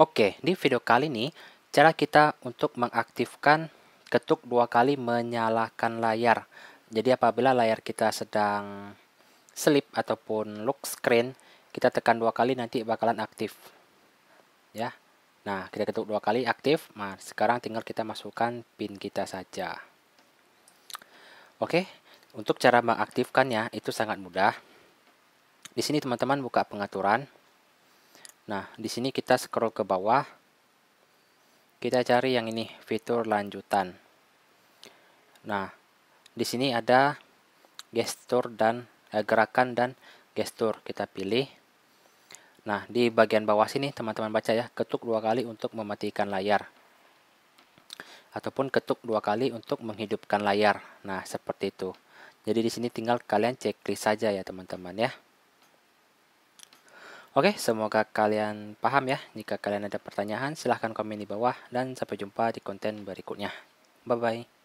Oke, di video kali ini cara kita untuk mengaktifkan ketuk dua kali menyalakan layar. Jadi apabila layar kita sedang sleep ataupun lock screen, kita tekan dua kali nanti bakalan aktif. Ya. Nah, kita ketuk dua kali aktif. Nah, sekarang tinggal kita masukkan pin kita saja. Oke, untuk cara mengaktifkannya itu sangat mudah. Di sini teman-teman buka pengaturan Nah, di sini kita scroll ke bawah. Kita cari yang ini, fitur lanjutan. Nah, di sini ada gestur dan eh, gerakan dan gestur. Kita pilih. Nah, di bagian bawah sini teman-teman baca ya, ketuk dua kali untuk mematikan layar. Ataupun ketuk dua kali untuk menghidupkan layar. Nah, seperti itu. Jadi di sini tinggal kalian ceklis saja ya teman-teman ya. Oke, semoga kalian paham ya. Jika kalian ada pertanyaan, silahkan komen di bawah dan sampai jumpa di konten berikutnya. Bye-bye.